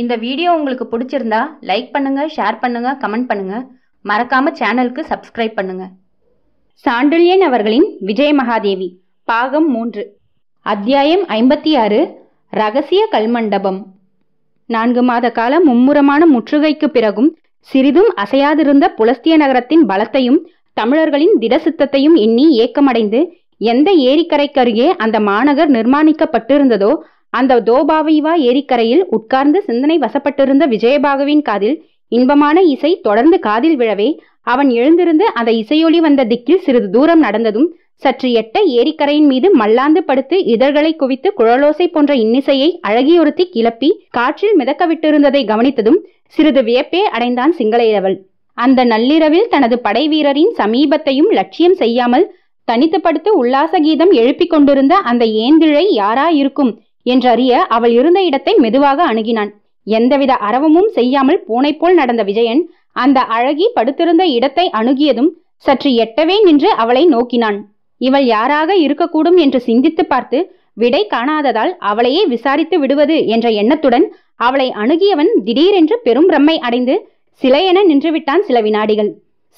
இந்த வீடியோ உங்களுக்கு பிடிச்சிருந்தா லைக் பண்ணுங்க ஷேர் பண்ணுங்க கமெண்ட் பண்ணுங்க மறக்காம சேனலுக்கு சப்ஸ்கிரைப் பண்ணுங்க சாண்டில்யன் அவர்களின் விஜய மகாதேவி பாகம் மூன்று அத்தியாயம் ஐம்பத்தி ஆறு ரகசிய கல்மண்டபம் நான்கு மாத கால மும்முரமான முற்றுகைக்கு பிறகும் சிறிதும் அசையாதிருந்த புலஸ்திய நகரத்தின் பலத்தையும் தமிழர்களின் திடசித்தத்தையும் எண்ணி ஏக்கமடைந்து எந்த ஏரிக்கரைக்கருகே அந்த மாநகர் நிர்மாணிக்கப்பட்டிருந்ததோ அந்த தோபாவைவா ஏரிக்கரையில் உட்கார்ந்து சிந்தனை வசப்பட்டிருந்த விஜயபாகுவின் காதில் இன்பமான இசை தொடர்ந்து காதில் விழவே அவன் எழுந்திருந்து அந்த இசையொலி வந்த திக்கில் சிறிது தூரம் நடந்ததும் சற்று எட்ட ஏரிக்கரையின் மீது மல்லாந்து படுத்து இதழ்களை குவித்து குழலோசை போன்ற இன்னிசையை அழகியொருத்தி கிளப்பி காற்றில் மிதக்க விட்டிருந்ததை கவனித்ததும் சிறிது வியப்பே அடைந்தான் சிங்களையவள் அந்த நள்ளிரவில் தனது படை வீரரின் சமீபத்தையும் லட்சியம் செய்யாமல் தனித்து படுத்து உல்லாச கீதம் எழுப்பிக் கொண்டிருந்த அந்த ஏந்திழை யாராயிருக்கும் என்றறிய அவள் இருந்த இடத்தை மெதுவாக அணுகினான் எந்தவித அரவமும் செய்யாமல் பூனை போல் நடந்த விஜயன் அந்த அழகி படுத்திருந்த இடத்தை அணுகியதும் சற்று எட்டவே நின்று அவளை நோக்கினான் இவள் யாராக இருக்கக்கூடும் என்று சிந்தித்து பார்த்து விடை காணாததால் அவளையே விசாரித்து விடுவது என்ற எண்ணத்துடன் அவளை அணுகியவன் திடீரென்று பெரும் பிரம்மை அடைந்து சிலையென நின்றுவிட்டான் சில வினாடிகள்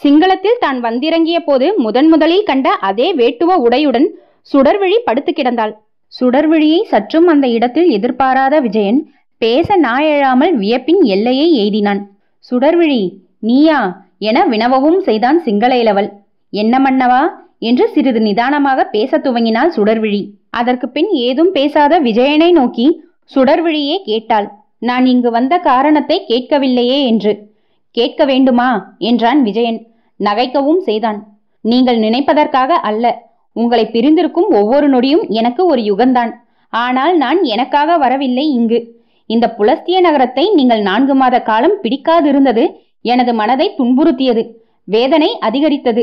சிங்களத்தில் தான் வந்திறங்கிய போது முதன் முதலில் கண்ட அதே வேட்டுவ உடையுடன் சுடர்விழி படுத்து கிடந்தாள் சுடர்விழியை சற்றும் அந்த இடத்தில் எதிர்பாராத விஜயன் பேச நாயெழாமல் வியப்பின் எல்லையை எய்தினான் சுடர்விழி நீயா என வினவவும் செய்தான் சிங்கள இளவல் என்ன மன்னவா என்று சிறிது நிதானமாக பேசத் துவங்கினாள் சுடர்விழி அதற்கு பின் ஏதும் பேசாத விஜயனை நோக்கி சுடர்விழியே கேட்டாள் நான் இங்கு வந்த காரணத்தை கேட்கவில்லையே என்று கேட்க வேண்டுமா என்றான் விஜயன் நகைக்கவும் செய்தான் நீங்கள் நினைப்பதற்காக அல்ல உங்களை பிரிந்திருக்கும் ஒவ்வொரு நொடியும் எனக்கு ஒரு யுகந்தான் ஆனால் நான் எனக்காக வரவில்லை இங்கு இந்த புலஸ்திய நகரத்தை நீங்கள் நான்கு மாத காலம் பிடிக்காதிருந்தது எனது மனதை துன்புறுத்தியது வேதனை அதிகரித்தது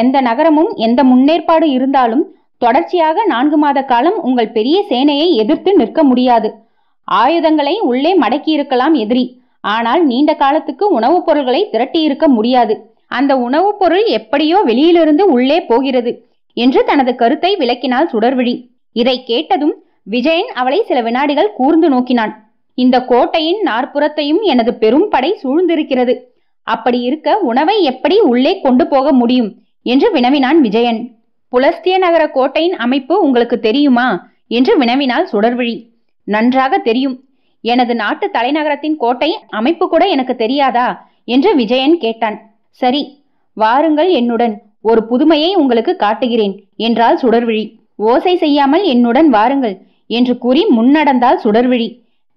எந்த நகரமும் எந்த முன்னேற்பாடு இருந்தாலும் தொடர்ச்சியாக நான்கு மாத காலம் உங்கள் பெரிய சேனையை எதிர்த்து நிற்க முடியாது ஆயுதங்களை உள்ளே மடக்கி இருக்கலாம் எதிரி ஆனால் நீண்ட காலத்துக்கு உணவுப் பொருள்களை திரட்டி இருக்க முடியாது அந்த உணவுப் பொருள் எப்படியோ வெளியிலிருந்து உள்ளே போகிறது என்று தனது கருத்தை விளக்கினால் சுடர்விழி இதை கேட்டதும் விஜயன் அவளை சில வினாடிகள் கூர்ந்து நோக்கினான் இந்த கோட்டையின் நாற்புறத்தையும் எனது பெரும் படை சூழ்ந்திருக்கிறது அப்படி இருக்க உணவை எப்படி உள்ளே கொண்டு போக முடியும் என்று வினவினான் விஜயன் புலஸ்திய நகர கோட்டையின் அமைப்பு உங்களுக்கு தெரியுமா என்று வினவினாள் சுடர்விழி நன்றாக தெரியும் எனது நாட்டு தலைநகரத்தின் கோட்டை அமைப்பு கூட எனக்கு தெரியாதா என்று விஜயன் கேட்டான் சரி வாருங்கள் என்னுடன் ஒரு புதுமையை உங்களுக்கு காட்டுகிறேன் என்றாள் சுடர்விழி ஓசை செய்யாமல் என்னுடன் வாருங்கள் என்று கூறி முன்னடந்தாள் சுடர்விழி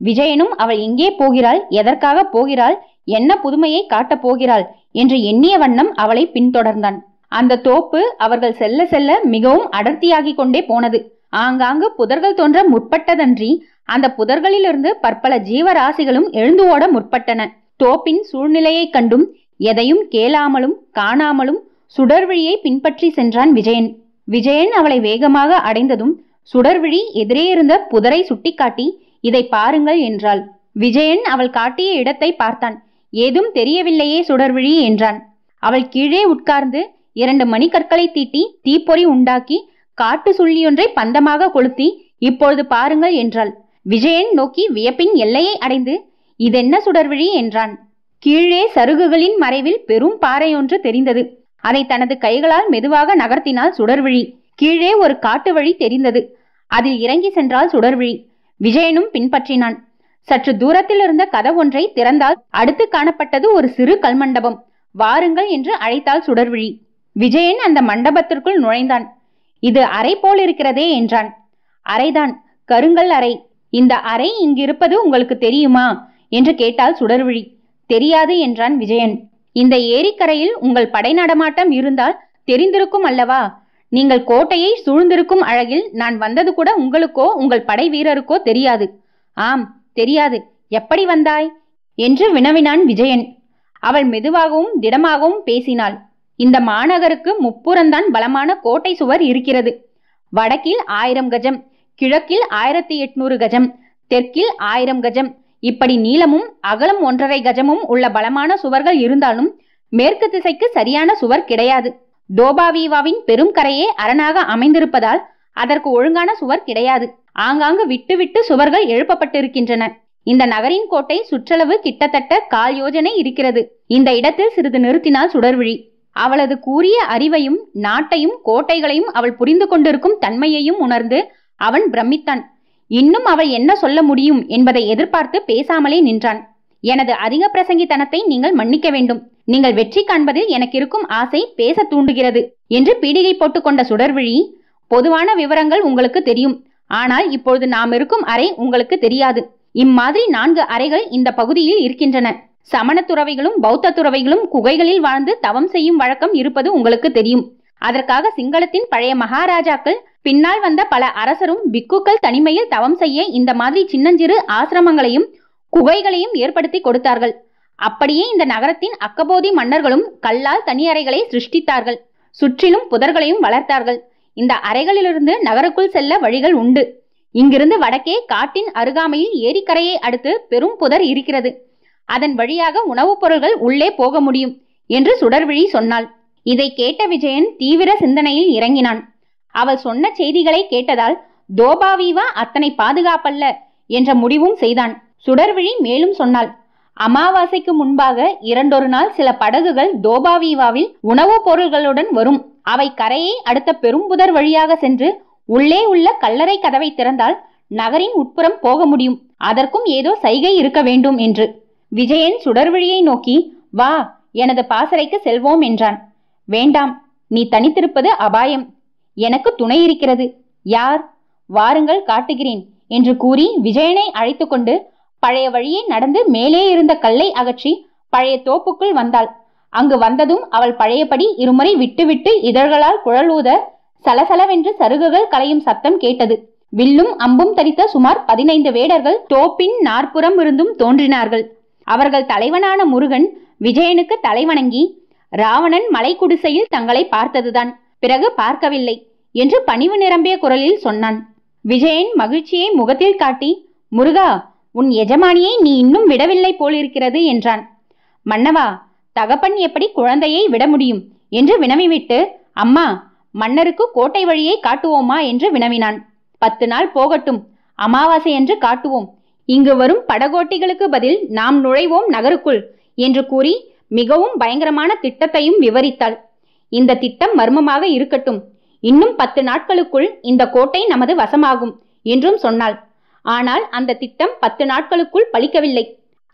விஜயனும் அவள் எங்கே போகிறாள் எதற்காக போகிறாள் என்ன புதுமையை காட்டப் போகிறாள் என்று எண்ணிய வண்ணம் அவளை பின்தொடர்ந்தான் அந்த தோப்பு அவர்கள் செல்ல செல்ல மிகவும் அடர்த்தியாகிக் கொண்டே போனது ஆங்காங்கு புதர்கள் தோன்ற முற்பட்டதன்றி அந்த புதர்களிலிருந்து பற்பல ஜீவராசிகளும் எழுந்து ஓட முற்பட்டன தோப்பின் சூழ்நிலையைக் கண்டும் எதையும் கேளாமலும் காணாமலும் சுடர்விழியை பின்பற்றி சென்றான் விஜயன் விஜயன் அவளை வேகமாக அடைந்ததும் சுடர்விழி எதிரே இருந்த புதரை சுட்டிக்காட்டி இதை பாருங்கள் என்றாள் விஜயன் அவள் காட்டிய இடத்தை பார்த்தான் ஏதும் தெரியவில்லையே சுடர்விழி என்றான் அவள் கீழே உட்கார்ந்து இரண்டு மணிக்கற்களை தீட்டி தீப்பொறி உண்டாக்கி காட்டு சுள்ளியொன்றை பந்தமாக கொளுத்தி இப்பொழுது பாருங்கள் என்றாள் விஜயன் நோக்கி வியப்பின் எல்லையை அடைந்து இதென்ன சுடர்விழி என்றான் கீழே சருகுகளின் மறைவில் பெரும் பாறை ஒன்று தெரிந்தது அதை தனது கைகளால் மெதுவாக நகர்த்தினால் சுடர்விழி கீழே ஒரு காட்டு வழி தெரிந்தது அதில் இறங்கி சென்றால் சுடர்விழி விஜயனும் பின்பற்றினான் சற்று தூரத்தில் இருந்த கதவொன்றை திறந்தால் அடுத்து காணப்பட்டது ஒரு சிறு கல்மண்டபம் வாருங்கள் என்று அழைத்தால் சுடர்விழி விஜயன் அந்த மண்டபத்திற்குள் நுழைந்தான் இது அறை போல் இருக்கிறதே என்றான் அறைதான் கருங்கல் அறை இந்த அறை இங்கிருப்பது உங்களுக்கு தெரியுமா என்று கேட்டால் சுடர்விழி தெரியாது என்றான் விஜயன் இந்த ஏரிக்கரையில் உங்கள் படை நடமாட்டம் இருந்தால் தெரிந்திருக்கும் அல்லவா நீங்கள் கோட்டையை சூழ்ந்திருக்கும் அழகில் நான் வந்தது கூட உங்களுக்கோ உங்கள் படை வீரருக்கோ தெரியாது ஆம் தெரியாது எப்படி வந்தாய் என்று வினவினான் விஜயன் அவள் மெதுவாகவும் திடமாகவும் பேசினாள் இந்த மாநகருக்கு முப்புறந்தான் பலமான கோட்டை சுவர் இருக்கிறது வடக்கில் ஆயிரம் கஜம் கிழக்கில் ஆயிரத்தி எட்நூறு கஜம் தெற்கில் ஆயிரம் கஜம் இப்படி நீளமும் அகலம் ஒன்றரை கஜமும் உள்ள பலமான சுவர்கள் இருந்தாலும் மேற்கு திசைக்கு சரியான சுவர் கிடையாது டோபாவீவாவின் பெரும் கரையே அரணாக அமைந்திருப்பதால் அதற்கு ஒழுங்கான சுவர் கிடையாது ஆங்காங்கு விட்டு விட்டு சுவர்கள் எழுப்பப்பட்டிருக்கின்றன இந்த நகரின் கோட்டை சுற்றளவு கிட்டத்தட்ட கால் யோஜனை இருக்கிறது இந்த இடத்தில் சிறிது நிறுத்தினால் சுடர்விழி அவளது கூறிய அறிவையும் நாட்டையும் கோட்டைகளையும் அவள் புரிந்து கொண்டிருக்கும் தன்மையையும் உணர்ந்து அவன் பிரமித்தான் இன்னும் அவள் என்ன சொல்ல முடியும் என்பதை எதிர்பார்த்து பேசாமலே நின்றான் எனது அதிக பிரசங்கித்தனத்தை நீங்கள் மன்னிக்க வேண்டும் நீங்கள் வெற்றி காண்பதில் எனக்கு இருக்கும் ஆசை பேச தூண்டுகிறது என்று பீடிகை போட்டுக்கொண்ட சுடர்விழி பொதுவான விவரங்கள் உங்களுக்கு தெரியும் ஆனால் இப்பொழுது நாம் இருக்கும் அறை உங்களுக்கு தெரியாது இம்மாதிரி நான்கு அறைகள் இந்த பகுதியில் இருக்கின்றன சமண துறவைகளும் பௌத்த துறவைகளும் குகைகளில் வாழ்ந்து தவம் செய்யும் வழக்கம் இருப்பது உங்களுக்கு தெரியும் அதற்காக சிங்களத்தின் பழைய மகாராஜாக்கள் பின்னால் வந்த பல அரசரும் பிக்குக்கள் தனிமையில் தவம் செய்ய இந்த மாதிரி சின்னஞ்சிறு ஆசிரமங்களையும் குகைகளையும் ஏற்படுத்தி கொடுத்தார்கள் அப்படியே இந்த நகரத்தின் அக்கபோதி மன்னர்களும் கல்லால் தனி அறைகளை சிருஷ்டித்தார்கள் சுற்றிலும் புதர்களையும் வளர்த்தார்கள் இந்த அறைகளிலிருந்து நகருக்குள் செல்ல வழிகள் உண்டு இங்கிருந்து வடக்கே காட்டின் அருகாமையில் ஏரிக்கரையை அடுத்து பெரும் புதர் இருக்கிறது அதன் வழியாக உணவுப் பொருள்கள் உள்ளே போக முடியும் என்று சுடர்விழி சொன்னாள் இதை கேட்ட விஜயன் தீவிர சிந்தனையில் இறங்கினான் அவள் சொன்ன செய்திகளை கேட்டதால் தோபாவீவா அத்தனை பாதுகாப்பல்ல என்ற முடிவும் செய்தான் சுடர்விழி மேலும் சொன்னாள் அமாவாசைக்கு முன்பாக இரண்டொரு நாள் சில படகுகள் தோபாவீவாவில் உணவுப் பொருள்களுடன் வரும் அவை கரையை அடுத்த பெரும்புதர் வழியாக சென்று உள்ளே உள்ள கல்லறை கதவை திறந்தால் நகரின் உட்புறம் போக முடியும் அதற்கும் ஏதோ சைகை இருக்க வேண்டும் என்று விஜயன் சுடர்வழியை நோக்கி வா எனது பாசறைக்கு செல்வோம் என்றான் வேண்டாம் நீ தனித்திருப்பது அபாயம் எனக்கு துணை இருக்கிறது யார் வாருங்கள் காட்டுகிறேன் என்று கூறி விஜயனை அழைத்து கொண்டு பழைய வழியே நடந்து மேலே இருந்த கல்லை அகற்றி பழைய தோப்புக்குள் வந்தாள் அங்கு வந்ததும் அவள் பழையபடி இருமுறை விட்டுவிட்டு இதழ்களால் குழலூத சலசலவென்று சருகுகள் களையும் சத்தம் கேட்டது வில்லும் அம்பும் தரித்த சுமார் பதினைந்து வேடர்கள் தோப்பின் நாற்புறம் இருந்தும் தோன்றினார்கள் அவர்கள் தலைவனான முருகன் விஜயனுக்கு தலைவணங்கி ராவணன் மலைக்குடிசையில் தங்களை பார்த்ததுதான் பிறகு பார்க்கவில்லை என்று பணிவு நிரம்பிய குரலில் சொன்னான் விஜயன் மகிழ்ச்சியை முகத்தில் காட்டி முருகா உன் எஜமானியை நீ இன்னும் விடவில்லை போலிருக்கிறது என்றான் மன்னவா தகப்பன் எப்படி குழந்தையை விட முடியும் என்று வினவிவிட்டு அம்மா மன்னருக்கு கோட்டை வழியை காட்டுவோமா என்று வினவினான் பத்து நாள் போகட்டும் அமாவாசை என்று காட்டுவோம் இங்கு வரும் படகோட்டிகளுக்கு பதில் நாம் நுழைவோம் நகருக்குள் என்று கூறி மிகவும் பயங்கரமான திட்டத்தையும் விவரித்தாள் இந்த திட்டம் மர்மமாக இருக்கட்டும் இன்னும் பத்து நாட்களுக்குள் இந்த கோட்டை நமது வசமாகும் என்றும் சொன்னாள் ஆனால் அந்த திட்டம் பத்து நாட்களுக்குள் பலிக்கவில்லை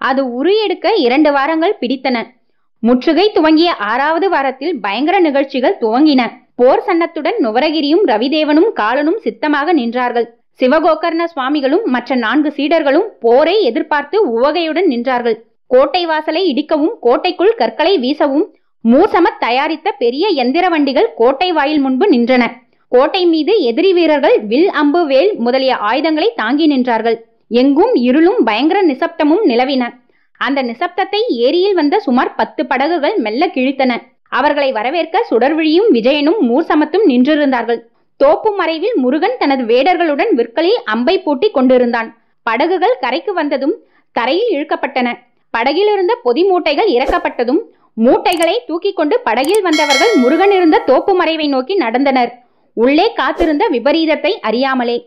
அது உரு எடுக்க இரண்டு வாரங்கள் பிடித்தன முற்றுகை துவங்கிய ஆறாவது வாரத்தில் பயங்கர நிகழ்ச்சிகள் துவங்கின போர் சன்னத்துடன் நுவரகிரியும் ரவிதேவனும் காலனும் சித்தமாக நின்றார்கள் சிவகோகர்ண சுவாமிகளும் மற்ற நான்கு சீடர்களும் போரை எதிர்பார்த்து உவகையுடன் நின்றார்கள் கோட்டை வாசலை இடிக்கவும் கோட்டைக்குள் கற்களை வீசவும் மூசமத் தயாரித்த பெரிய எந்திர வண்டிகள் கோட்டை வாயில் முன்பு நின்றன கோட்டை மீது எதிரி வீரர்கள் வில் அம்பு வேல் முதலிய ஆயுதங்களை தாங்கி நின்றார்கள் எங்கும் இருளும் பயங்கர நிசப்தமும் நிலவின அந்த நிசப்தத்தை ஏரியில் வந்த சுமார் பத்து படகுகள் மெல்ல கிழித்தன அவர்களை வரவேற்க சுடர்விழியும் விஜயனும் மூர்சமத்தும் நின்றிருந்தார்கள் தோப்பு மறைவில் முருகன் தனது வேடர்களுடன் விற்களில் அம்பை பூட்டி கொண்டிருந்தான் படகுகள் கரைக்கு வந்ததும் தரையில் இழுக்கப்பட்டன படகிலிருந்த பொதி மூட்டைகள் இறக்கப்பட்டதும் மூட்டைகளை தூக்கி கொண்டு படகில் வந்தவர்கள் முருகன் இருந்த தோப்பு மறைவை நோக்கி நடந்தனர் உள்ளே காத்திருந்த விபரீதத்தை அறியாமலே